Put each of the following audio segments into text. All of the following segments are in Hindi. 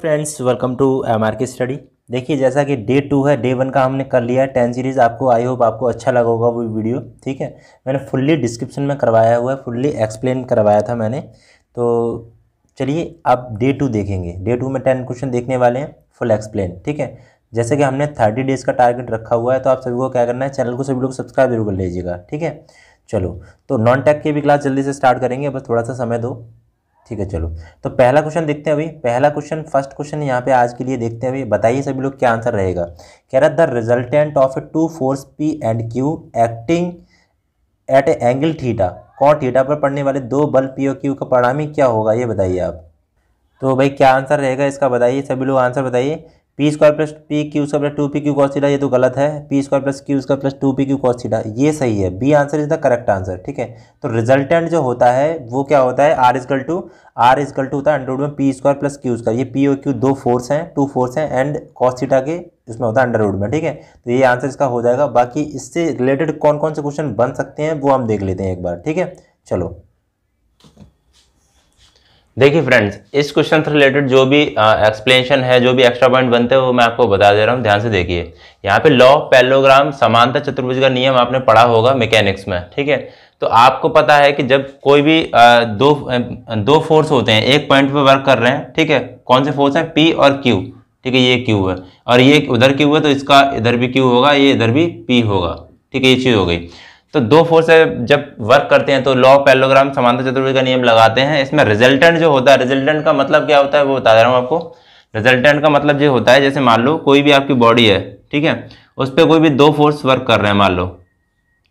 friends welcome to M R की स्टडी देखिए जैसा कि डे टू है डे वन का हमने कर लिया है टेन सीरीज़ आपको आई होप आपको अच्छा लगा होगा वो वीडियो ठीक है मैंने फुल्ली डिस्क्रिप्शन में करवाया हुआ है फुल्ली एक्सप्लेन करवाया था मैंने तो चलिए आप डे टू देखेंगे डे टू में टेन क्वेश्चन देखने वाले हैं फुल एक्सप्लेन ठीक है जैसे कि हमने थर्टी डेज़ का टारगेट रखा हुआ है तो आप सभी को क्या करना है चैनल को सभी लोग सब्सक्राइब जरूर कर लीजिएगा ठीक है चलो तो नॉन टेक की भी क्लास जल्दी से स्टार्ट करेंगे बस थोड़ा सा समय दो ठीक है चलो तो पहला क्वेश्चन देखते हैं अभी पहला क्वेश्चन फर्स्ट क्वेश्चन यहाँ पे आज के लिए देखते हैं अभी बताइए सभी लोग क्या आंसर रहेगा कह रहा the resultant of two forces P and Q acting at a angle theta cot theta पर पड़ने वाले दो बल पी और क्यू का परिणामी क्या होगा ये बताइए आप तो भाई क्या आंसर रहेगा इसका बताइए सभी लोग आंसर बताइए P square plus P Q square plus two P Q cos theta ये तो गलत है P square plus Q square plus two P Q cos theta ये सही है B answer is the correct answer ठीक है तो रिजल्टेंट जो होता है वो क्या होता है R equal to R equal to होता है अंडरवुड में P square plus Q square ये पी ओ क्यू दो फोर्स हैं टू फोर्स हैं एंड कॉस्टा के इसमें होता है अंडरवुड में ठीक है तो ये आंसर इसका हो जाएगा बाकी इससे रिलेटेड कौन कौन से क्वेश्चन बन सकते हैं वो हम देख लेते हैं एक बार ठीक है चलो देखिए फ्रेंड्स इस क्वेश्चन से रिलेटेड जो भी एक्सप्लेनेशन है जो भी एक्स्ट्रा पॉइंट बनते हैं वो मैं आपको बता दे रहा हूँ ध्यान से देखिए यहाँ पे लॉ पैलोग्राम समानता चतुर्भुज का नियम आपने पढ़ा होगा मैकेनिक्स में ठीक है तो आपको पता है कि जब कोई भी आ, दो दो फोर्स होते हैं एक पॉइंट पर वर्क कर रहे हैं ठीक है कौन से फोर्स हैं पी और क्यू ठीक है ये क्यू है और ये उधर क्यू है तो इसका इधर भी क्यू होगा ये इधर भी पी होगा ठीक है ये चीज़ हो गई तो दो फोर्स जब वर्क करते हैं तो लॉ पैलोग्राम समानता चतुर्भुज का नियम लगाते हैं इसमें रिजल्टेंट जो होता है रिजल्टेंट का मतलब क्या होता है वो बता रहा हूँ आपको रिजल्टेंट का मतलब ये होता है जैसे मान लो कोई भी आपकी बॉडी है ठीक है उस पर कोई भी दो फोर्स वर्क कर रहे हैं मान लो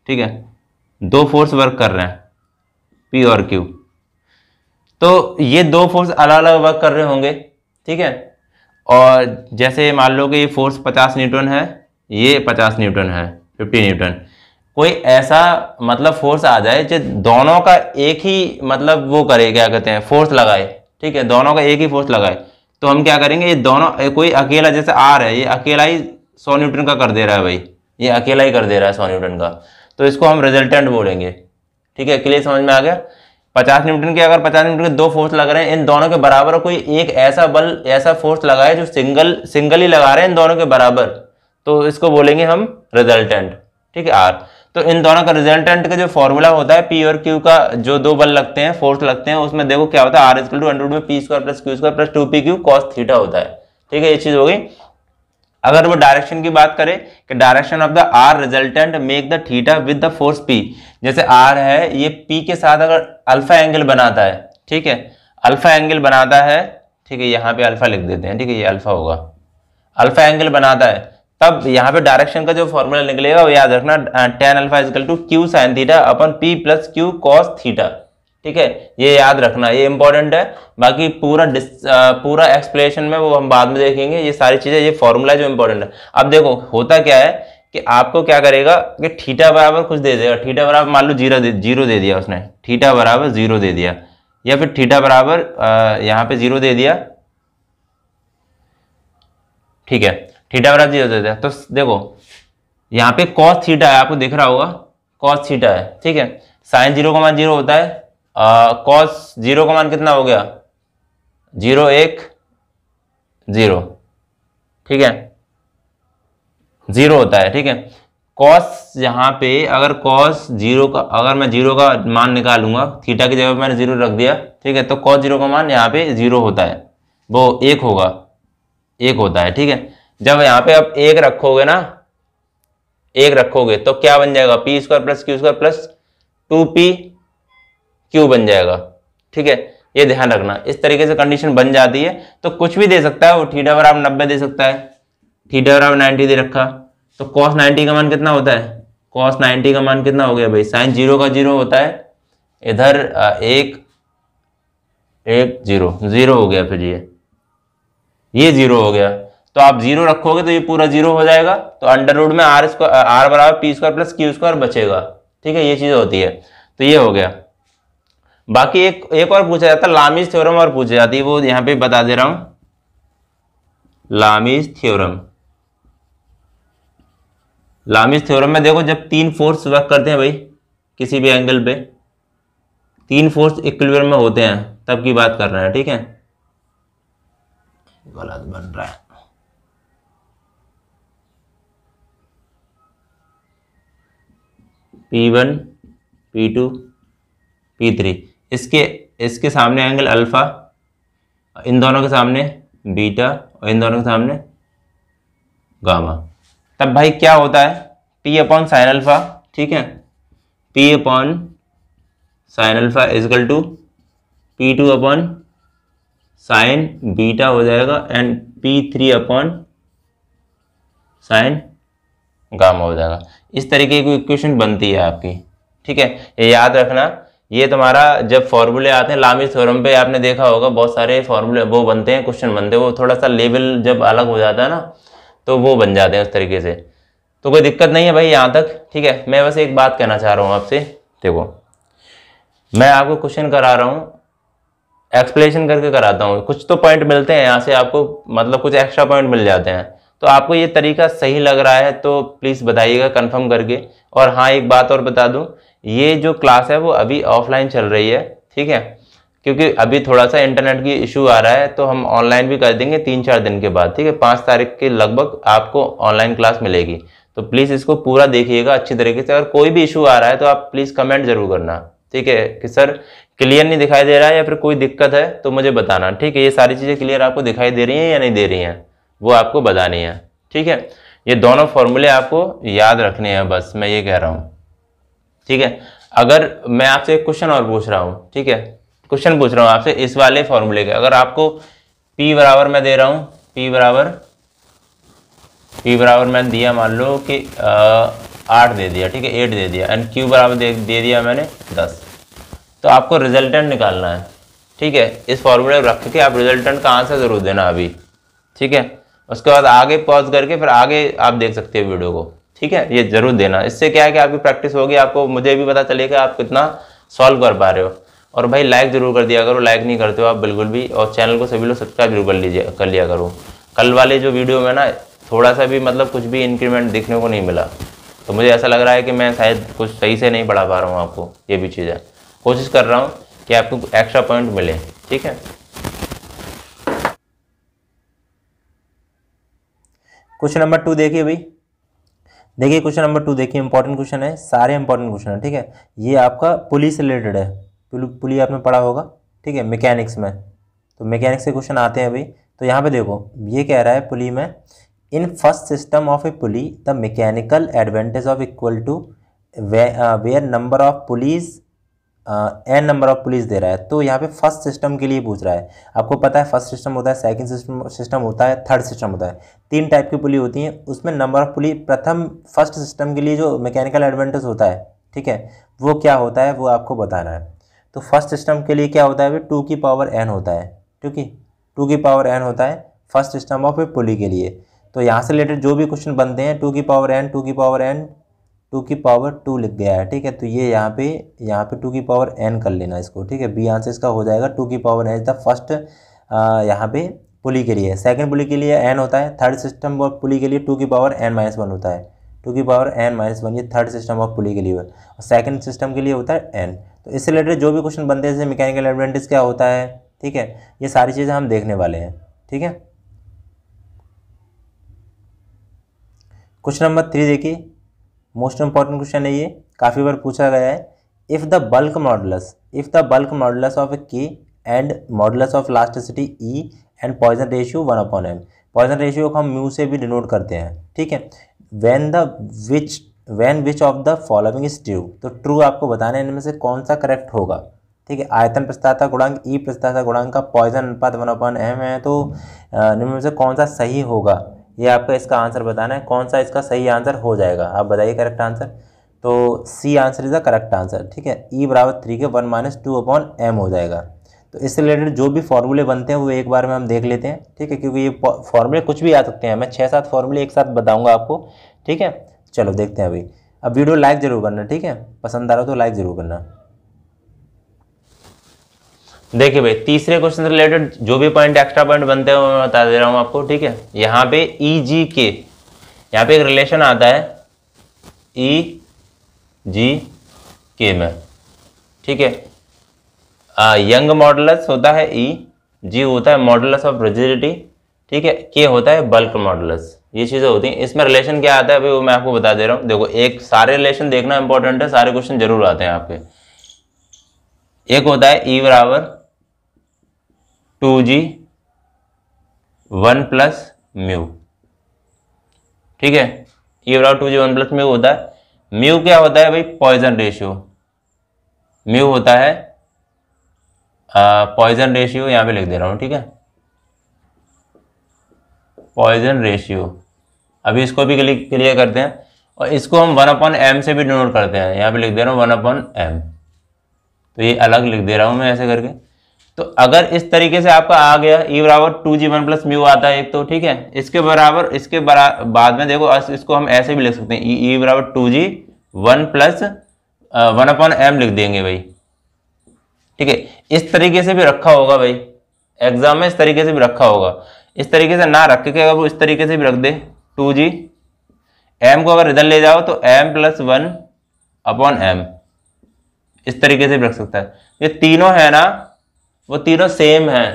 ठीक है दो फोर्स वर्क कर रहे हैं पी और क्यू तो ये दो फोर्स अलग अलग वर्क कर रहे होंगे ठीक है और जैसे मान लो कि ये फोर्स 50 न्यूटन है ये 50 न्यूटन है 50 न्यूटन कोई ऐसा मतलब फोर्स आ जाए जो दोनों का एक ही मतलब वो करे क्या कहते हैं फोर्स लगाए ठीक है दोनों का एक ही फोर्स लगाए तो हम क्या करेंगे ये दोनों कोई अकेला जैसे आर है ये अकेला ही सौ न्यूटन का कर दे रहा है भाई ये अकेला ही कर दे रहा है सौ न्यूटन का तो इसको हम रिजल्टेंट बोलेंगे ठीक है अकेले समझ में आ गया पचास न्यूटन के अगर पचास न्यूटन के दो फोर्स लग रहे हैं इन दोनों के बराबर कोई एक ऐसा बल ऐसा फोर्स लगाए जो सिंगल सिंगल ही लगा रहे हैं इन दोनों के बराबर तो इसको बोलेंगे हम रिजल्टेंट ठीक है आर तो इन दोनों का रिजल्टेंट का जो फॉर्मूला होता है पी और क्यू का जो दो बल लगते हैं फोर्स लगते हैं उसमें देखो क्या होता है आर इजकल टू अंडर में P square plus Q square plus two P Q cos theta होता है ठीक है ये चीज हो गई अगर वो डायरेक्शन की बात करें कि direction of the R resultant make the theta with the force P जैसे आर है ये पी के साथ अगर अल्फा एंगल बनाता है ठीक है अल्फा एंगल बनाता है ठीक है यहाँ पे अल्फा लिख देते हैं ठीक है ये अल्फा होगा अल्फा एंगल बनाता है तब यहाँ पे डायरेक्शन का जो फॉर्मूला निकलेगा वो याद रखना tan alpha equal to Q sine theta अपन P plus Q cos theta ठीक है ये याद रखना ये इंपॉर्टेंट है बाकी पूरा डिस पूरा एक्सप्लेनेशन में वो हम बाद में देखेंगे ये सारी चीज़ें ये फॉर्मूला जो इंपॉर्टेंट है अब देखो होता क्या है कि आपको क्या करेगा कि ठीटा बराबर कुछ दे देगा ठीटा बराबर मान लो जीरो जीरो दे दिया उसने ठीटा बराबर जीरो दे दिया या फिर ठीटा बराबर यहाँ पे जीरो दे दिया ठीक है थीटा बराबर जीरो जाता है तो देखो यहाँ पे कॉस थीटा है आपको दिख रहा होगा कॉस थीटा है ठीक है साइन जीरो का मान जीरो होता है कॉस जीरो का मान कितना हो गया जीरो एक जीरो ठीक है जीरो होता है ठीक है कॉस यहाँ पे अगर कॉस जीरो का अगर मैं जीरो का मान निकालूंगा थीटा की जगह मैंने जीरो रख दिया ठीक है तो कॉस जीरो का मान यहाँ पे जीरो होता है वो एक होगा एक होता है ठीक है जब यहां पे आप एक रखोगे ना एक रखोगे तो क्या बन जाएगा P square plus Q square plus two P Q बन जाएगा ठीक है ये ध्यान रखना इस तरीके से कंडीशन बन जाती है तो कुछ भी दे सकता है वो थीटा बराबर नब्बे दे सकता है थीटा बराबर नाइन्टी दे रखा तो कॉस नाइन्टी का मान कितना होता है कॉस नाइन्टी का मान कितना हो गया भाई साइन जीरो का जीरो होता है इधर एक एक जीरो जीरो हो गया फिर ये ये जीरो हो गया तो आप जीरो रखोगे तो ये पूरा जीरो हो जाएगा तो अंडर रूड में आर स्क्वायर आर बराबर P square plus Q square बचेगा ठीक है ये चीज़ होती है तो ये हो गया बाकी एक एक और पूछा जाता है लामिज थ्योरम और पूछी जाती है वो यहां पे बता दे रहा हूं लामिज थ्योरम लामिज थ्योरम में देखो जब तीन फोर्स वर्क करते हैं भाई किसी भी एंगल पे तीन फोर्स इक्विलिब्रियम में होते हैं तब की बात कर रहे हैं ठीक है गलत बन रहा है P one P two P three इसके इसके सामने एंगल अल्फ़ा इन दोनों के सामने बीटा और इन दोनों के सामने गामा तब भाई क्या होता है पी अपॉन साइन अल्फ़ा ठीक है P upon sine alpha equal to P two upon sine beta हो जाएगा and P three upon sine gamma हो जाएगा इस तरीके की इक्वेशन बनती है आपकी ठीक है ये याद रखना ये तुम्हारा जब फॉर्मूले आते हैं लामी थ्योरम पे आपने देखा होगा बहुत सारे फॉर्मूले वो बनते हैं क्वेश्चन बनते हैं वो थोड़ा सा लेवल जब अलग हो जाता है ना तो वो बन जाते हैं उस तरीके से तो कोई दिक्कत नहीं है भाई यहाँ तक ठीक है मैं बस एक बात कहना चाह रहा हूँ आपसे देखो मैं आपको क्वेश्चन करा रहा हूँ एक्सप्लेनेशन करके कराता हूँ कुछ तो पॉइंट मिलते हैं यहाँ से आपको मतलब कुछ एक्स्ट्रा पॉइंट मिल जाते हैं तो आपको ये तरीका सही लग रहा है तो प्लीज़ बताइएगा कंफर्म करके और हाँ एक बात और बता दूँ ये जो क्लास है वो अभी ऑफलाइन चल रही है ठीक है क्योंकि अभी थोड़ा सा इंटरनेट की इशू आ रहा है तो हम ऑनलाइन भी कर देंगे तीन चार दिन के बाद ठीक है पाँच तारीख के लगभग आपको ऑनलाइन क्लास मिलेगी तो प्लीज़ इसको पूरा देखिएगा अच्छी तरीके से और कोई भी इशू आ रहा है तो आप प्लीज़ कमेंट जरूर करना ठीक है कि सर क्लियर नहीं दिखाई दे रहा है या फिर कोई दिक्कत है तो मुझे बताना ठीक है ये सारी चीज़ें क्लियर आपको दिखाई दे रही हैं या नहीं दे रही हैं वो आपको बतानी है ठीक है ये दोनों फॉर्मूले आपको याद रखने हैं बस मैं ये कह रहा हूँ ठीक है अगर मैं आपसे एक क्वेश्चन और पूछ रहा हूँ ठीक है क्वेश्चन पूछ रहा हूँ आपसे इस वाले फॉर्मूले के अगर आपको P बराबर मैं दे रहा हूँ P बराबर P बराबर मैंने दिया मान लो कि आठ दे दिया ठीक है एट दे दिया एंड Q बराबर दे, दे दिया मैंने दस तो आपको रिजल्टेंट निकालना है ठीक है इस फॉर्मूले रख के आप रिजल्टेंट का आंसर ज़रूर देना अभी ठीक है उसके बाद आगे पॉज करके फिर आगे आप देख सकते हो वीडियो को ठीक है ये जरूर देना इससे क्या है कि आपकी प्रैक्टिस होगी आपको मुझे भी पता चलेगा आप कितना सॉल्व कर पा रहे हो और भाई लाइक जरूर कर दिया करो लाइक नहीं करते हो आप बिल्कुल भी और चैनल को सभी लोग सब्सक्राइब जरूर कर लीजिए कर लिया करो कल वाले जो वीडियो में ना थोड़ा सा भी मतलब कुछ भी इंक्रीमेंट देखने को नहीं मिला तो मुझे ऐसा लग रहा है कि मैं शायद कुछ सही से नहीं पढ़ा पा रहा हूँ आपको ये भी चीज़ है कोशिश कर रहा हूँ कि आपको एक्स्ट्रा पॉइंट मिले ठीक है क्वेश्चन नंबर टू देखिए भाई देखिए क्वेश्चन नंबर टू देखिए इंपॉर्टेंट क्वेश्चन है सारे इंपॉर्टेंट क्वेश्चन है ठीक है ये आपका पुलिस रिलेटेड है पुलिस आपने पढ़ा होगा ठीक है मैकेनिक्स में तो मैकेनिक्स के क्वेश्चन आते हैं भाई तो यहाँ पे देखो ये कह रहा है पुली में in first system of a pulley the mechanical advantage of equal to where number of pulleys N number of pulleys दे रहा है तो यहाँ पे फर्स्ट सिस्टम के लिए पूछ रहा है आपको पता है फर्स्ट सिस्टम होता है सेकंड सिस्टम सिस्टम होता है थर्ड सिस्टम होता है तीन टाइप की पुलिस होती हैं उसमें नंबर ऑफ पुलिस प्रथम फर्स्ट सिस्टम के लिए जो मैकेनिकल एडवांटेज होता है ठीक है वो क्या होता है वो आपको बताना है तो फर्स्ट सिस्टम के लिए क्या होता है टू की पावर एन होता है ठीक है टू की पावर एन होता है फर्स्ट सिस्टम ऑफ पुली के लिए तो यहाँ से रिलेटेड जो भी क्वेश्चन बनते हैं टू की पावर एन टू की पावर एन टू की पावर टू लिख गया है ठीक है तो ये यहाँ पे यहाँ पे टू की पावर एन कर लेना इसको ठीक है बी आंसर इसका हो जाएगा टू की power N is the first यहाँ पे पुली के लिए सेकंड पुली के लिए एन होता है थर्ड सिस्टम और पुली के लिए टू की पावर एन माइनस वन होता है टू की पावर एन माइनस वन ये थर्ड सिस्टम ऑफ पुली के लिए और सेकंड सिस्टम के लिए होता है एन तो इससे रिलेटेड जो भी क्वेश्चन बनते हैं जैसे मैकेनिकल एडवांटेज क्या होता है ठीक है ये सारी चीज़ें हम देखने वाले हैं ठीक है क्वेश्चन नंबर थ्री देखिए मोस्ट इंपॉर्टेंट क्वेश्चन है ये काफ़ी बार पूछा गया है if the bulk modulus if the bulk modulus of K and modulus of elasticity E and Poisson ratio one upon M Poisson ratio को हम म्यू से भी डिनोट करते हैं ठीक है when the which when which of the following is true तो ट्रू आपको बताना है इनमें से कौन सा करेक्ट होगा ठीक है आयतन प्रस्ताता गुणांक ई e प्रस्ताता गुणांक का पॉइजन अनुपात वन अपॉन एम है तो इनमें से कौन सा सही होगा ये आपका इसका आंसर बताना है कौन सा इसका सही आंसर हो जाएगा आप बताइए करेक्ट आंसर तो C answer is the correct answer ठीक है ई e बराबर three K one minus two upon M हो जाएगा तो इससे रिलेटेड जो भी फॉर्मूले बनते हैं वो एक बार में हम देख लेते हैं ठीक है क्योंकि ये फॉर्मूले कुछ भी आ सकते हैं मैं छः सात फॉर्मूले एक साथ बताऊँगा आपको ठीक है चलो देखते हैं अभी अब वीडियो लाइक ज़रूर करना ठीक है पसंद आ रहा हो तो लाइक ज़रूर करना देखिए भाई तीसरे क्वेश्चन रिलेटेड जो भी पॉइंट एक्स्ट्रा पॉइंट बनते हैं मैं बता दे रहा हूँ आपको ठीक है यहाँ पे ई जी के यहाँ पे एक रिलेशन आता है ई जी के में ठीक है आ, यंग मॉडलस होता है ई e, जी होता है मॉडलस ऑफ रिजिडिटी ठीक है के होता है बल्क मॉडलस ये चीज़ें होती हैं इसमें रिलेशन क्या आता है अभी वो मैं आपको बता दे रहा हूँ देखो एक सारे रिलेशन देखना इंपॉर्टेंट है सारे क्वेश्चन जरूर आते हैं आपके एक होता है ई e बराबर two G one plus mu ठीक है ये बराबर two G one plus mu होता है म्यू क्या होता है भाई पॉइजन रेशियो म्यू होता है पॉइजन रेशियो यहां पे लिख दे रहा हूं ठीक है पॉइजन रेशियो अभी इसको भी क्लियर करते हैं और इसको हम वन अपॉन एम से भी डिनोट करते हैं यहां पे लिख दे रहा हूं वन अपॉन एम तो ये अलग लिख दे रहा हूं मैं ऐसे करके तो अगर इस तरीके से आपका आ गया ई e बराबर two G one plus mu आता है एक तो ठीक है इसके बराबर इसके बरा, बाद में देखो इसको हम ऐसे भी लिख सकते हैं ई e, e बराबर two G one plus one upon M लिख देंगे भाई ठीक है इस तरीके से भी रखा होगा भाई एग्जाम में इस तरीके से भी रखा होगा इस तरीके से ना रख के अगर वो इस तरीके से भी रख दे टू जी एम को अगर इधर ले जाओ तो M plus one upon M इस तरीके से भी रख सकता है ये तीनों है ना वो तीनों सेम है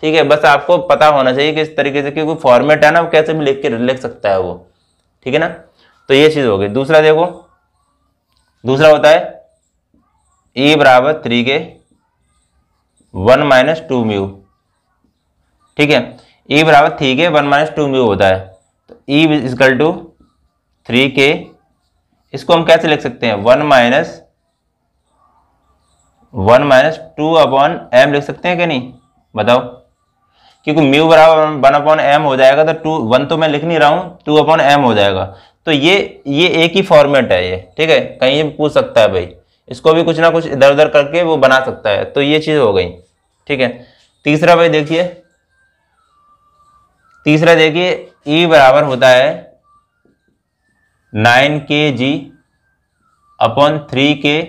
ठीक है बस आपको पता होना चाहिए किस तरीके से क्योंकि फॉर्मेट है ना वो कैसे भी लिख के लिख सकता है वो ठीक है ना तो ये चीज़ होगी दूसरा देखो दूसरा होता है e ई बराबर three K one minus two mu ठीक है ई e बराबर three K one minus two mu होता है तो ई इजकल टू थ्री के इसको हम कैसे लिख सकते हैं one minus one minus two upon M लिख सकते हैं कि नहीं बताओ क्योंकि म्यू बराबर वन अपॉन एम हो जाएगा तो टू वन तो मैं लिख नहीं रहा हूँ टू अपॉन एम हो जाएगा तो ये ये एक ही फॉर्मेट है ये ठीक है कहीं पूछ सकता है भाई इसको भी कुछ ना कुछ इधर उधर करके वो बना सकता है तो ये चीज़ हो गई ठीक है तीसरा भाई देखिए तीसरा देखिए ई e बराबर होता है nine K G upon three K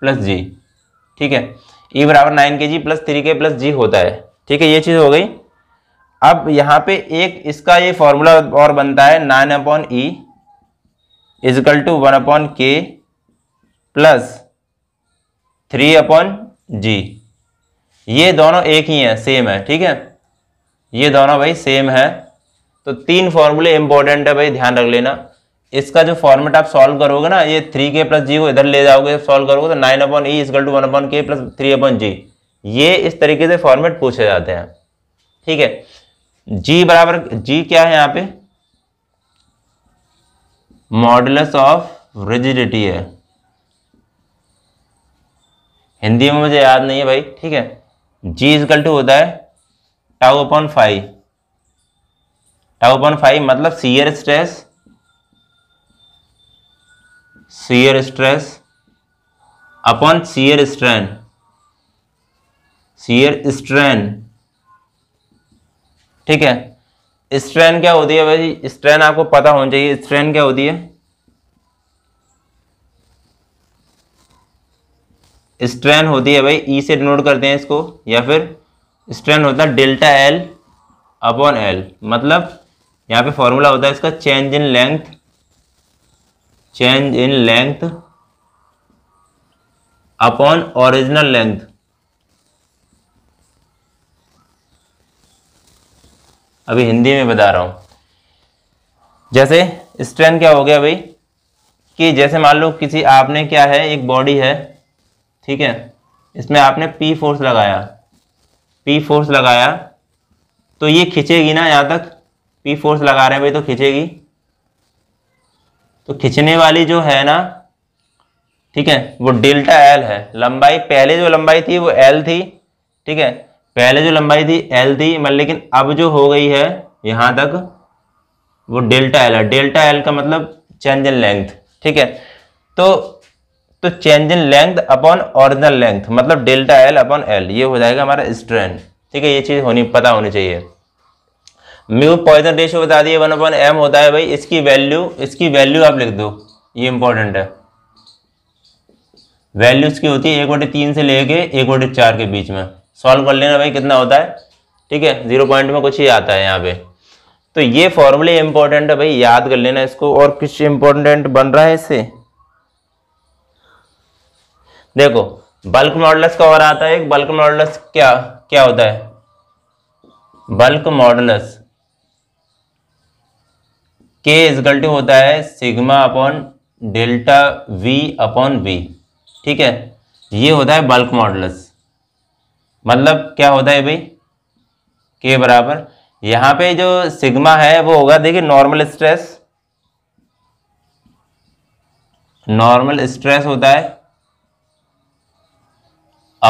plus G ठीक है ई e बराबर nine K G plus three K plus G होता है ठीक है ये चीज़ हो गई अब यहाँ पे एक इसका ये फॉर्मूला और बनता है nine upon E equal to one upon K plus three upon G ये दोनों एक ही हैं सेम है ठीक है ये दोनों भाई सेम है तो तीन फॉर्मूले इंपॉर्टेंट है भाई ध्यान रख लेना इसका जो फॉर्मेट आप सॉल्व करोगे ना ये थ्री के प्लस जी को इधर ले जाओगे सॉल्व करोगे तो nine upon E equal to one upon K plus three upon G ये इस तरीके से फॉर्मेट पूछे जाते हैं ठीक है जी बराबर जी क्या है यहाँ पे मॉडलस ऑफ रिजिडिटी है हिंदी में मुझे याद नहीं है भाई ठीक है जी इजकल टू होता है tau upon five tau upon five मतलब shear stress shear stress upon shear strain shear strain ठीक है स्ट्रेन क्या होती है भाई स्ट्रेन आपको पता होना चाहिए स्ट्रेन क्या होती है स्ट्रेन होती है भाई ई e से डिनोट करते हैं इसको या फिर स्ट्रेन होता है डेल्टा एल अपॉन एल मतलब यहाँ पे फॉर्मूला होता है इसका change in length change in length upon original length अभी हिंदी में बता रहा हूं जैसे स्ट्रेंथ क्या हो गया भाई कि जैसे मान लो किसी आपने क्या है एक बॉडी है ठीक है इसमें आपने पी फोर्स लगाया पी फोर्स लगाया तो ये खिंचेगी ना यहाँ तक पी फोर्स लगा रहे हैं भाई तो खिंचेगी तो खींचने वाली जो है ना ठीक है वो डेल्टा एल है लंबाई पहले जो लंबाई थी वो एल थी ठीक है पहले जो लंबाई थी एल थी मतलब लेकिन अब जो हो गई है यहाँ तक वो डेल्टा एल है डेल्टा एल का मतलब चेंज इन लेंथ ठीक है तो तो change in length upon original length मतलब डेल्टा एल अपॉन एल ये हो जाएगा हमारा स्ट्रेन ठीक है ये चीज़ होनी पता होनी चाहिए म्यू पॉइजन रेशो बता दिए वन अपॉन एम होता है भाई इसकी वैल्यू इसकी वैल्यू आप लिख दो ये इंपॉर्टेंट है वैल्यू इसकी होती है एक बटे तीन से लेके एक बटे चार के बीच में सॉल्व कर लेना भाई कितना होता है ठीक है जीरो पॉइंट में कुछ ही आता है यहाँ पे तो ये फॉर्मूले इंपॉर्टेंट है भाई याद कर लेना इसको और कुछ इंपॉर्टेंट बन रहा है इससे देखो बल्क मॉडल्स का और आता है एक बल्क मॉडल्स क्या क्या होता है बल्क मॉडल्स के इजगल टू होता है sigma upon delta V upon V ठीक है ये होता है बल्क मॉडल्स मतलब क्या होता है भाई के बराबर यहाँ पे जो सिग्मा है वो होगा देखिए नॉर्मल स्ट्रेस नॉर्मल स्ट्रेस होता है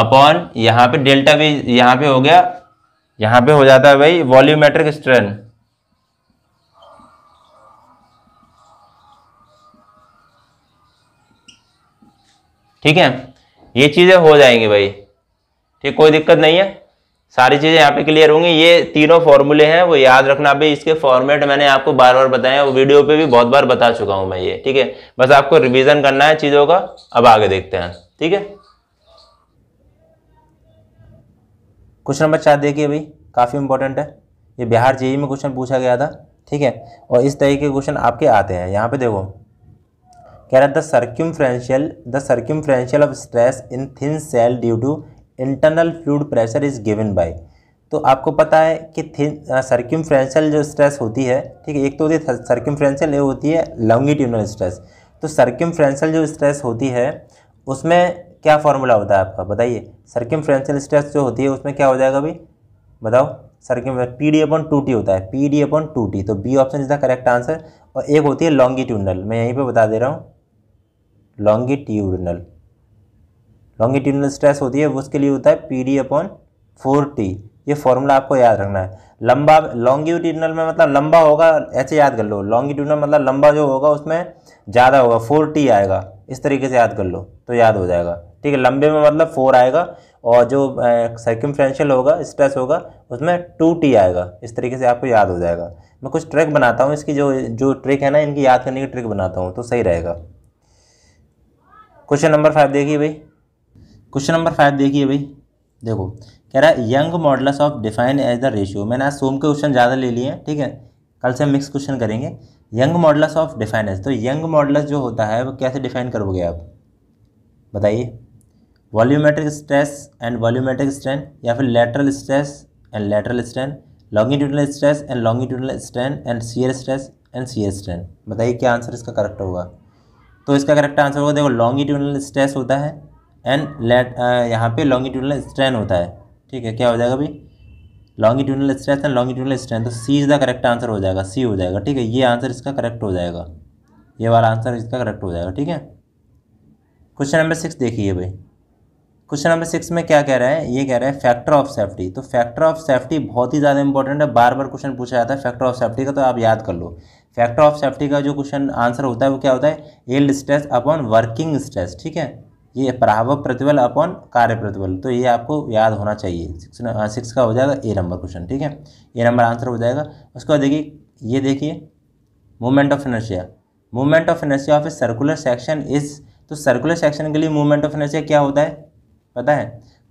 अपॉन यहाँ पे डेल्टा भी यहाँ पे हो गया यहाँ पे हो जाता है भाई वॉल्यूमेट्रिक स्ट्रेन ठीक है ये चीज़ें हो जाएंगी भाई ठीक कोई दिक्कत नहीं है सारी चीज़ें यहाँ पे क्लियर होंगी ये तीनों फॉर्मूले हैं वो याद रखना भी इसके फॉर्मेट मैंने आपको बार बार बताए हैं वीडियो पे भी बहुत बार बता चुका हूँ मैं ये ठीक है बस आपको रिवीजन करना है चीज़ों का अब आगे देखते हैं ठीक है क्वेश्चन नंबर चार देखिए भाई काफ़ी इंपॉर्टेंट है ये बिहार जेई में क्वेश्चन पूछा गया था ठीक है और इस तरीके के क्वेश्चन आपके आते हैं यहाँ पे देखो कह रहा है the circumferential the circumferential of stress in thin shell due to internal fluid pressure is given by तो आपको पता है कि थिन सर्क्यूमफ्रेंशियल जो स्ट्रेस होती है ठीक है एक तो होती है सर्क्यूमफ्रेंशियल होती है लॉन्गिट्यूनल स्ट्रेस तो सर्क्यूमफ्रेंशियल जो स्ट्रेस होती है उसमें क्या फॉर्मूला होता है आपका बताइए सर्क्यूमफ्रेंशियल स्ट्रेस जो होती है उसमें क्या हो जाएगा भाई बताओ circum P D upon two T होता है P D upon two T तो B option is the correct answer और एक होती है ट्यूनल मैं यहीं पे बता दे रहा हूँ लॉन्गिट्यूडनल लॉन्गिट्यूडनल स्ट्रेस होती है उसके लिए होता है P D upon four T ये फॉर्मूला आपको याद रखना है लंबा लॉन्गिट्यूडनल में मतलब लंबा होगा ऐसे याद कर लो लॉन्गिट्यूडनल मतलब लंबा जो होगा उसमें ज़्यादा होगा फोर टी आएगा इस तरीके से याद कर लो तो याद हो जाएगा ठीक है लंबे में मतलब फोर आएगा और जो सर्कमफ्रेंशियल होगा स्ट्रेस होगा उसमें टू टी आएगा इस तरीके से आपको याद हो जाएगा मैं कुछ ट्रिक बनाता हूँ इसकी जो जो ट्रिक है ना इनकी याद करने की ट्रिक बनाता हूँ तो सही रहेगा क्वेश्चन नंबर फाइव देखिए भाई क्वेश्चन नंबर फाइव देखिए भाई देखो कह रहा है Young modulus of define as the ratio मैंने आज सोम के क्वेश्चन ज़्यादा ले लिए हैं ठीक है कल से हम मिक्स क्वेश्चन करेंगे Young modulus of define as तो यंग मॉडल्स जो होता है वो कैसे डिफाइन करोगे आप बताइए volumetric stress and volumetric strain या फिर lateral stress and lateral strain longitudinal stress and longitudinal strain and shear stress and shear strain बताइए क्या आंसर इसका करेक्ट होगा तो इसका करेक्ट आंसर होगा देखो लॉन्गिट्यूडनल स्ट्रेस होता है एंड लेट यहाँ पे लॉन्गिट्यूडनल स्ट्रेन होता है ठीक है क्या हो जाएगा भाई longitudinal stress and longitudinal strain तो C is the correct answer हो जाएगा सी हो जाएगा ठीक है ये आंसर इसका करेक्ट हो जाएगा ये वाला आंसर इसका करेक्ट हो जाएगा ठीक है क्वेश्चन नंबर सिक्स देखिए भाई क्वेश्चन नंबर सिक्स में क्या कह रहा है ये कह रहा है फैक्टर ऑफ सेफ्टी तो फैक्टर ऑफ सेफ्टी बहुत ही ज़्यादा इंपॉर्टेंट है बार बार क्वेश्चन पूछा जाता है फैक्टर ऑफ सेफ्टी का तो आप याद कर लो फैक्टर ऑफ सेफ्टी का जो क्वेश्चन आंसर होता है वो क्या होता है yield stress upon working stress ठीक है ये प्रभाव प्रतिबल अपॉन कार्य प्रतिबल तो ये आपको याद होना चाहिए सिक्स सिक्स हाँ, का हो जाएगा ए नंबर क्वेश्चन ठीक है ए नंबर आंसर हो जाएगा उसके बाद देखिए ये देखिए movement of inertia movement of inertia of a circular section is तो सर्कुलर सेक्शन के लिए मूवमेंट ऑफ इनर्शिया क्या होता है पता है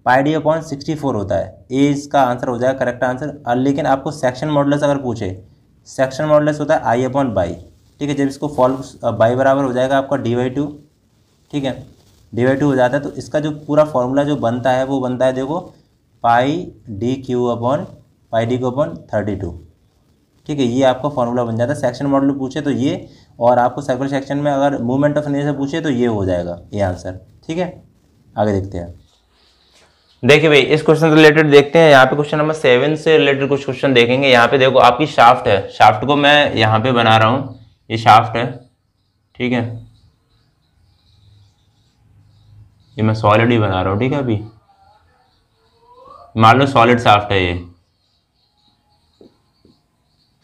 pi D upon sixty four होता है ए इसका आंसर हो जाएगा करेक्ट आंसर लेकिन आपको सेक्शन मॉडल्स अगर पूछे सेक्शन मॉडल होता है आई अपॉन बाई ठीक है जब इसको फॉल बाई बराबर हो जाएगा आपका डी वाई टू ठीक है डी वाई टू हो जाता है तो इसका जो पूरा फॉर्मूला जो बनता है वो बनता है देखो pi D cube upon pi D cube upon thirty two ठीक है ये आपका फॉर्मूला बन जाता है सेक्शन मॉडल पूछे तो ये और आपको सर्कुलर सेक्शन में अगर मूवमेंट ऑफ से पूछे तो ये हो जाएगा ये आंसर ठीक है आगे देखते हैं देखिए भाई इस क्वेश्चन से रिलेटेड देखते हैं यहाँ पे क्वेश्चन नंबर सेवन से रिलेटेड कुछ क्वेश्चन देखेंगे यहाँ पे देखो आपकी शाफ्ट है शाफ्ट को मैं यहाँ पे बना रहा हूँ ये शाफ्ट है ठीक है ये मैं सॉलिड ही बना रहा हूँ ठीक है अभी मान लो सॉलिड शाफ्ट है ये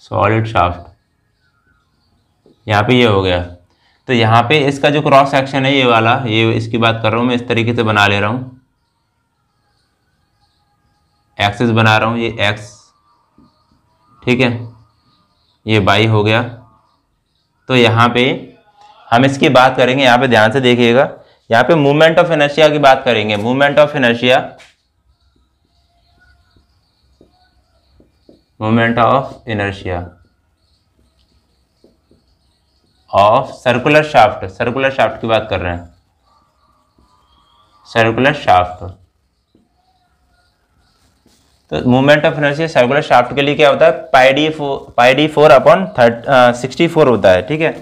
सॉलिड शाफ्ट यहाँ पे ये हो गया तो यहाँ पे इसका जो क्रॉस सेक्शन है ये वाला ये इसकी बात कर रहा हूँ मैं इस तरीके से बना ले रहा हूँ एक्सिस बना रहा हूँ ये एक्स ठीक है ये बाई हो गया तो यहाँ पे हम इसकी बात करेंगे यहाँ पे ध्यान से देखिएगा यहाँ पे मूवमेंट ऑफ एनर्शिया की बात करेंगे movement of inertia movement of inertia of circular shaft circular shaft की बात कर रहे हैं सर्कुलर शाफ्ट तो movement of energy circular shaft के लिए क्या होता है pi D four pi D four upon thirty sixty four होता है ठीक है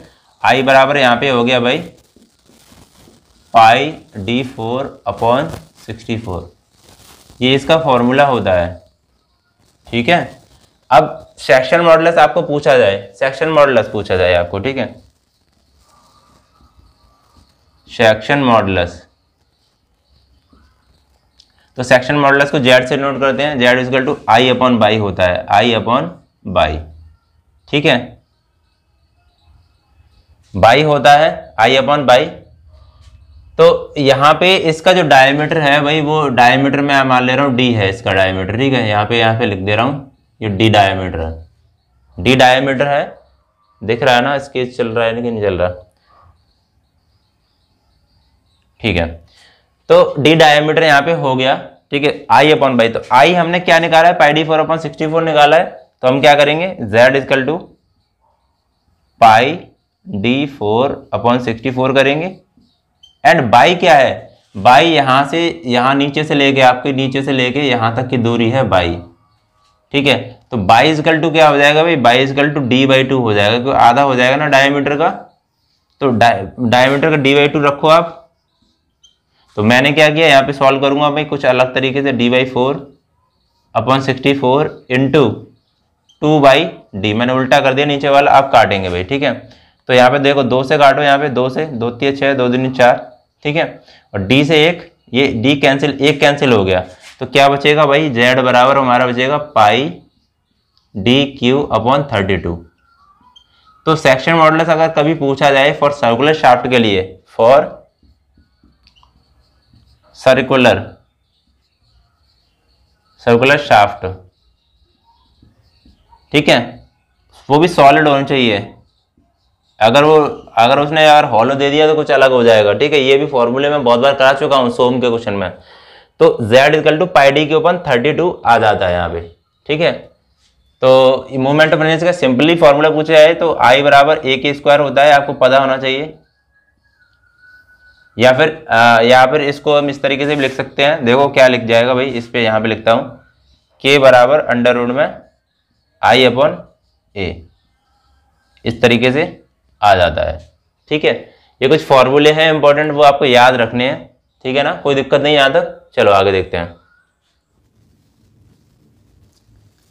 आई बराबर यहाँ पे हो गया भाई pi D four upon sixty four ये इसका फॉर्मूला होता है ठीक है अब सेक्शन मॉडल्स आपको पूछा जाए सेक्शन मॉडल्स पूछा जाए आपको ठीक है सेक्शन मॉडल्स तो सेक्शन मॉडल्स को जेड से नोट करते हैं Z equal to I upon Y होता है आई अपॉन बाई ठीक है बाई होता है आई अपॉन बाई तो यहाँ पे इसका जो डायमीटर है भाई वो डायमीटर में मान ले रहा हूँ डी है इसका डायमीटर ठीक है यहाँ पे यहाँ पे लिख दे रहा हूँ ये डी डायमीटर है डी डायमीटर है दिख रहा है ना स्केच चल रहा है लेकिन नहीं चल रहा ठीक है तो डी डायमीटर यहाँ पे हो गया ठीक है आई अपॉन बाई तो आई हमने क्या निकाला है pi D four upon sixty four निकाला है तो हम क्या करेंगे Z equal to pi D four upon sixty four करेंगे एंड बाई क्या है बाई यहाँ से यहाँ नीचे से लेके आपके नीचे से लेके यहाँ तक की दूरी है बाई ठीक है तो बाई इजकल टू क्या हो जाएगा भाई Y equal to D by two हो जाएगा क्योंकि आधा हो जाएगा ना डायमीटर का तो डायमीटर का डी बाई टू रखो आप तो मैंने क्या किया यहाँ पे सॉल्व करूँगा मैं कुछ अलग तरीके से D by four upon sixty four into two by D मैंने उल्टा कर दिया नीचे वाला आप काटेंगे भाई ठीक है तो यहाँ पे देखो दो से काटो यहाँ पे दो से दो तीन छः दो दिन चार ठीक है और डी से एक ये डी कैंसिल एक कैंसिल हो गया तो क्या बचेगा भाई जेड बराबर हमारा बचेगा pi D cube upon thirty two तो सेक्शन मॉडल अगर कभी पूछा जाए फॉर सर्कुलर शाफ्ट के लिए फॉर सर्कुलर सर्कुलर शाफ्ट ठीक है वो भी सॉलिड होना चाहिए अगर वो अगर उसने यार हॉलो दे दिया तो कुछ अलग हो जाएगा ठीक है ये भी फॉर्मूले में बहुत बार करा चुका हूँ सोम के क्वेश्चन में तो z equal to pi D के ऊपर 32 आ जाता है यहाँ पे ठीक है तो मोमेंट ऑफ एनर्जी का सिंपली फॉर्मूला पूछा है तो आई बराबर ए के स्क्वायर होता है आपको पता होना चाहिए या फिर या फिर इसको हम इस तरीके से भी लिख सकते हैं देखो क्या लिख जाएगा भाई इस पर यहाँ पे लिखता हूँ के बराबर अंडर रूड में आई अपॉन ए इस तरीके से आ जाता है ठीक है ये कुछ फॉर्मूले हैं इंपॉर्टेंट वो आपको याद रखने हैं ठीक है ना कोई दिक्कत नहीं यहाँ तक चलो आगे देखते हैं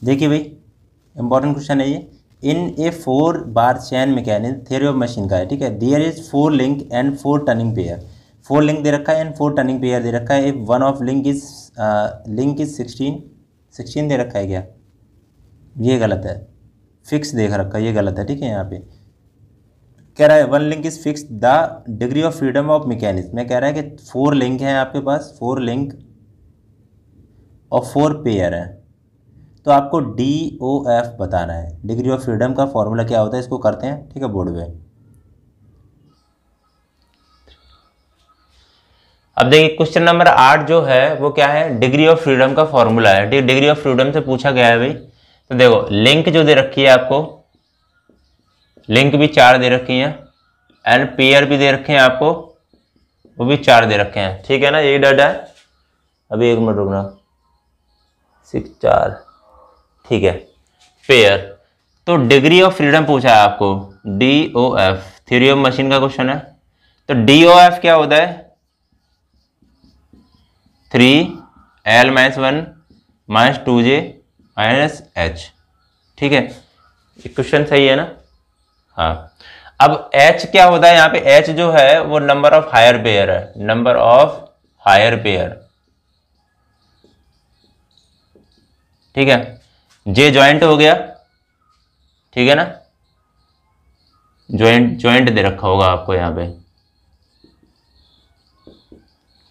देखिए भाई इंपॉर्टेंट क्वेश्चन है ये in a four bar chain mechanism theory of machine का है ठीक है there is four link and four turning pair four link दे रखा है एंड फोर टर्निंग पेयर दे रखा है one of link is link is sixteen sixteen दे रखा है क्या ये गलत है फिक्स देख रखा है ये गलत है ठीक है यहाँ पे कह रहा है one link is fix the degree of freedom of mechanism मैं कह रहा है कि फोर लिंक हैं आपके पास फोर लिंक और फोर पेयर हैं तो आपको डी ओ एफ बताना है डिग्री ऑफ फ्रीडम का फॉर्मूला क्या होता है इसको करते हैं ठीक है बोर्ड में अब देखिए क्वेश्चन नंबर आठ जो है वो क्या है डिग्री ऑफ फ्रीडम का फॉर्मूला है ठीक डिग्री ऑफ फ्रीडम से पूछा गया है भाई तो देखो लिंक जो दे रखी है आपको लिंक भी चार दे रखी है एंड पेयर भी दे रखे हैं आपको वो भी चार दे रखे हैं ठीक है ना यही डाटा है अभी एक मिनट रुकना सिक्स चार ठीक है पेयर तो डिग्री ऑफ फ्रीडम पूछा है आपको D O F theory of machine का क्वेश्चन है तो डी ओ एफ क्या होता है three L minus one minus two J minus H ठीक है क्वेश्चन सही है ना हाँ अब एच क्या होता है यहाँ पे एच जो है वो नंबर ऑफ हायर पेयर है नंबर ऑफ हायर पेयर ठीक है जे ज्वाइंट हो गया ठीक है ना ज्वाइंट ज्वाइंट दे रखा होगा आपको यहाँ पे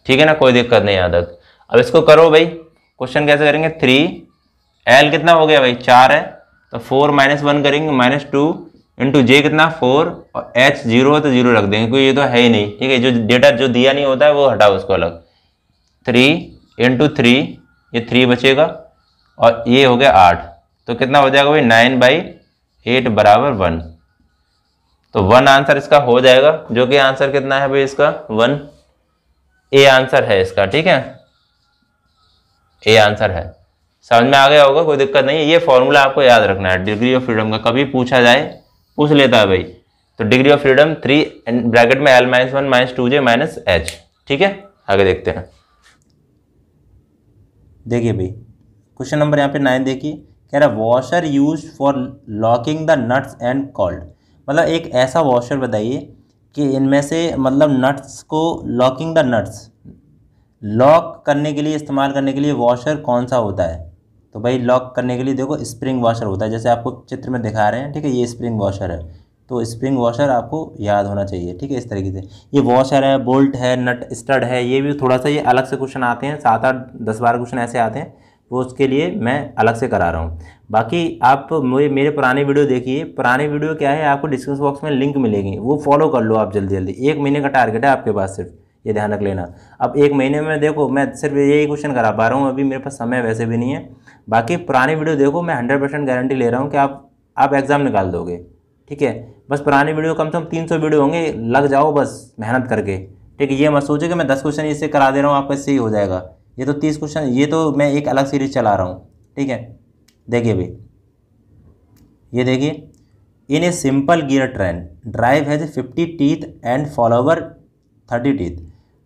ठीक है ना कोई दिक्कत नहीं आदत अब इसको करो भाई क्वेश्चन कैसे करेंगे थ्री एल कितना हो गया भाई चार है तो फोर माइनस वन करेंगे माइनस टू इंटू जे कितना फोर और एच जीरो हो तो जीरो रख देंगे क्योंकि ये तो है ही नहीं ठीक है जो डेटा जो दिया नहीं होता है वो हटाओ उसको अलग थ्री इंटू थ्री ये थ्री बचेगा और ये हो गया आठ तो कितना हो जाएगा भाई नाइन बाई एट बराबर वन तो वन आंसर इसका हो जाएगा जो कि आंसर कितना है भाई इसका वन ए आंसर है इसका ठीक है ए आंसर है समझ में आ गया होगा कोई दिक्कत नहीं है ये फॉर्मूला आपको याद रखना है डिग्री ऑफ फ्रीडम का कभी पूछा जाए पूछ लेता है भाई तो degree of freedom three bracket में L minus one minus two J minus H ठीक है आगे देखते हैं देखिए भाई क्वेश्चन नंबर यहाँ पे नाइन देखिए कह रहा washer use for locking the nuts and called मतलब एक ऐसा वॉशर बताइए कि इनमें से मतलब नट्स को लॉकिंग द नट्स लॉक करने के लिए इस्तेमाल करने के लिए वॉशर कौन सा होता है तो भाई लॉक करने के लिए देखो स्प्रिंग वॉशर होता है जैसे आपको चित्र में दिखा रहे हैं ठीक है ये स्प्रिंग वॉशर है तो स्प्रिंग वॉशर आपको याद होना चाहिए ठीक है इस तरीके से ये वॉशर है बोल्ट है नट स्टड है ये भी थोड़ा सा ये अलग से क्वेश्चन आते हैं सात आठ दस बारह क्वेश्चन ऐसे आते हैं वो उसके लिए मैं अलग से करा रहा हूँ बाकी आप मुझे मेरे पुराने वीडियो देखिए पुराने वीडियो क्या है आपको डिस्क्रिप्शन बॉक्स में लिंक मिलेगी वो फॉलो कर लो आप जल्दी जल्दी एक महीने का टारगेट है आपके पास सिर्फ ये ध्यान रख लेना अब एक महीने में देखो मैं सिर्फ यही क्वेश्चन करा पा रहा हूँ अभी मेरे पास समय वैसे भी नहीं है बाकी पुराने वीडियो देखो मैं हंड्रेड परसेंट गारंटी ले रहा हूँ कि आप आप एग्ज़ाम निकाल दोगे ठीक है बस पुराने वीडियो कम से कम तीन सौ वीडियो होंगे लग जाओ बस मेहनत करके ठीक है ये मत सोचे कि मैं दस क्वेश्चन इससे करा दे रहा हूँ आपका इससे ही हो जाएगा ये तो तीस क्वेश्चन ये तो मैं एक अलग सीरीज चला रहा हूँ ठीक है देखिए भाई ये देखिए in a simple gear train drive has fifty teeth and follower thirty teeth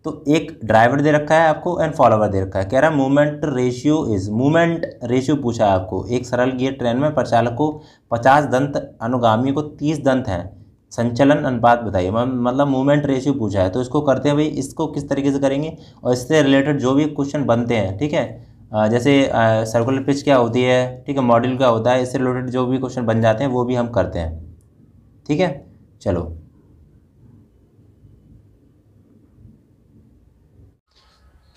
तो एक ड्राइवर दे रखा है आपको एंड फॉलोवर दे रखा है कह रहा है movement ratio is movement ratio पूछा है आपको एक सरल गियर ट्रेन में प्रचालक को पचास दंत अनुगामी को तीस दंत हैं संचलन अनुपात बताइए मतलब मूवमेंट रेशियो पूछा है तो इसको करते हुए इसको किस तरीके से करेंगे और इससे रिलेटेड जो भी क्वेश्चन बनते हैं ठीक है जैसे सर्कुलर पिच क्या होती है ठीक है मॉड्यूल क्या होता है इससे रिलेटेड जो भी क्वेश्चन बन जाते हैं वो भी हम करते हैं ठीक है चलो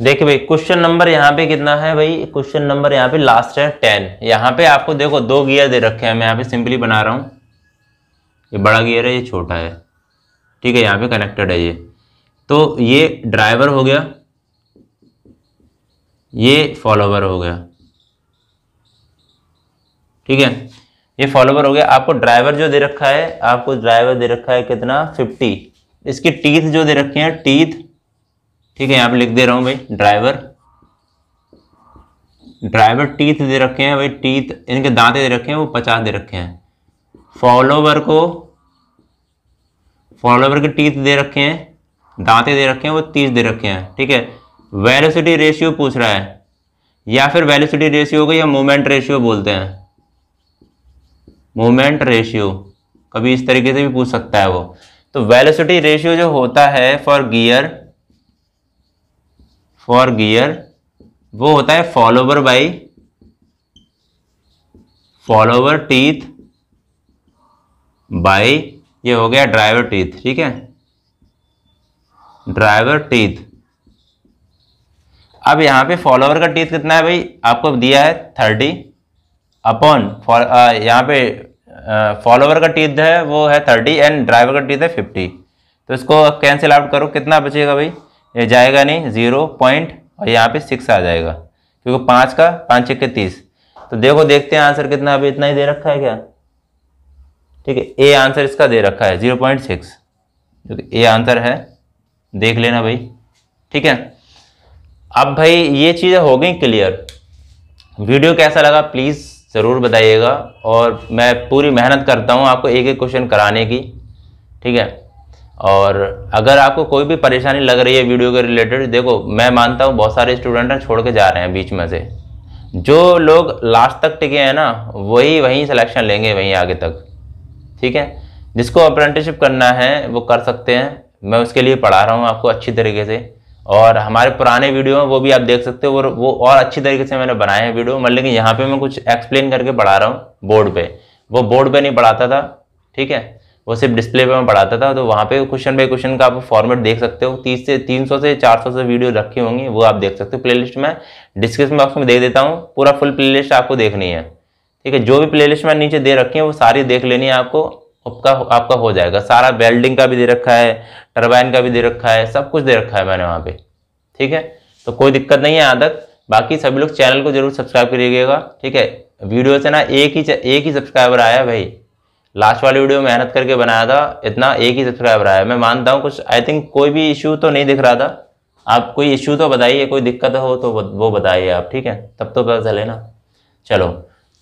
देखिए भाई क्वेश्चन नंबर यहाँ पे कितना है भाई क्वेश्चन नंबर यहाँ पे लास्ट है टेन यहाँ पे आपको देखो दो गियर दे रखे हैं मैं यहाँ पे सिंपली बना रहा हूँ ये बड़ा गियर है ये छोटा है ठीक है यहाँ पे कनेक्टेड है ये तो ये ड्राइवर हो गया ये फॉलोवर हो गया ठीक है ये फॉलोवर हो गया आपको ड्राइवर जो दे रखा है आपको ड्राइवर दे रखा है कितना फिफ्टी इसकी टीथ जो दे रखे हैं टीथ ठीक है यहाँ पे लिख दे रहा हूँ भाई ड्राइवर ड्राइवर टीथ दे रखे हैं भाई टीथ इनके दांते दे रखे हैं वो पचास दे रखे हैं फॉलोवर को फॉलोवर के टीथ दे रखे हैं दांते दे रखे हैं वो तीस दे रखे हैं ठीक है वेलोसिटी रेशियो पूछ रहा है या फिर वेलोसिटी रेशियो को या मोमेंट रेशियो बोलते हैं मोमेंट रेशियो कभी इस तरीके से भी पूछ सकता है वो तो वेलोसिटी रेशियो जो होता है फॉर गियर फॉर गियर वो होता है follower by follower teeth by ये हो गया ड्राइवर टीथ ठीक है ड्राइवर टीथ अब यहाँ पे फॉलोवर का टीथ कितना है भाई आपको दिया है थर्टी अपॉन यहाँ पे फॉलोवर का टीथ है वो है थर्टी एंड ड्राइवर का टीथ है फिफ्टी तो इसको कैंसिल आउट करो कितना बचेगा भाई ये जाएगा नहीं ज़ीरो पॉइंट और यहाँ पे सिक्स आ जाएगा क्योंकि पाँच का पाँच एक के तीस तो देखो देखते हैं आंसर कितना अभी इतना ही दे रखा है क्या ठीक है ए आंसर इसका दे रखा है जीरो पॉइंट सिक्स जो कि ए आंसर है देख लेना भाई ठीक है अब भाई ये चीज़ें हो गई क्लियर वीडियो कैसा लगा प्लीज़ ज़रूर बताइएगा और मैं पूरी मेहनत करता हूँ आपको एक एक क्वेश्चन कराने की ठीक है और अगर आपको कोई भी परेशानी लग रही है वीडियो के रिलेटेड देखो मैं मानता हूँ बहुत सारे स्टूडेंट हैं छोड़ के जा रहे हैं बीच में से जो लोग लास्ट तक टिके हैं ना वही वहीं सिलेक्शन लेंगे वहीं आगे तक ठीक है जिसको अप्रेंटिसशिप करना है वो कर सकते हैं मैं उसके लिए पढ़ा रहा हूँ आपको अच्छी तरीके से और हमारे पुराने वीडियो में वो भी आप देख सकते हो और वो और अच्छी तरीके से मैंने बनाए हैं वीडियो मतलब लेकिन यहाँ पे मैं कुछ एक्सप्लेन करके पढ़ा रहा हूँ बोर्ड पे वो बोर्ड पे नहीं पढ़ाता था ठीक है वो सिर्फ डिस्प्ले पे मैं पढ़ाता था तो वहाँ पे क्वेश्चन बाई क्वेश्चन का आप फॉर्मेट देख सकते हो तीस से तीन सौ से चार सौ से वीडियो रखी होंगी वो आप देख सकते हो प्ले लिस्ट में डिस्क्रिप्शन बॉक्स में दे देता हूँ पूरा फुल प्ले लिस्ट आपको देखनी है ठीक है जो भी प्लेलिस्ट में नीचे दे रखी है वो सारी देख लेनी है आपको आपका आपका हो जाएगा सारा वेल्डिंग का भी दे रखा है टरबाइन का भी दे रखा है सब कुछ दे रखा है मैंने वहाँ पे ठीक है तो कोई दिक्कत नहीं है तक बाकी सभी लोग चैनल को जरूर सब्सक्राइब करिएगा ठीक है वीडियो से ना एक ही एक ही सब्सक्राइबर आया भाई लास्ट वाली वीडियो मेहनत करके बनाया था इतना एक ही सब्सक्राइबर आया मैं मानता हूँ कुछ आई थिंक कोई भी इशू तो नहीं दिख रहा था आप कोई इशू तो बताइए कोई दिक्कत हो तो वो बताइए आप ठीक है तब तो पता चले ना चलो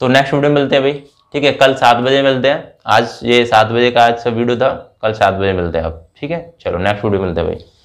तो नेक्स्ट वीडियो मिलते हैं भाई ठीक है कल सात बजे मिलते हैं आज ये सात बजे का आज सब वीडियो था कल सात बजे मिलते हैं आप ठीक है चलो नेक्स्ट वीडियो मिलते हैं भाई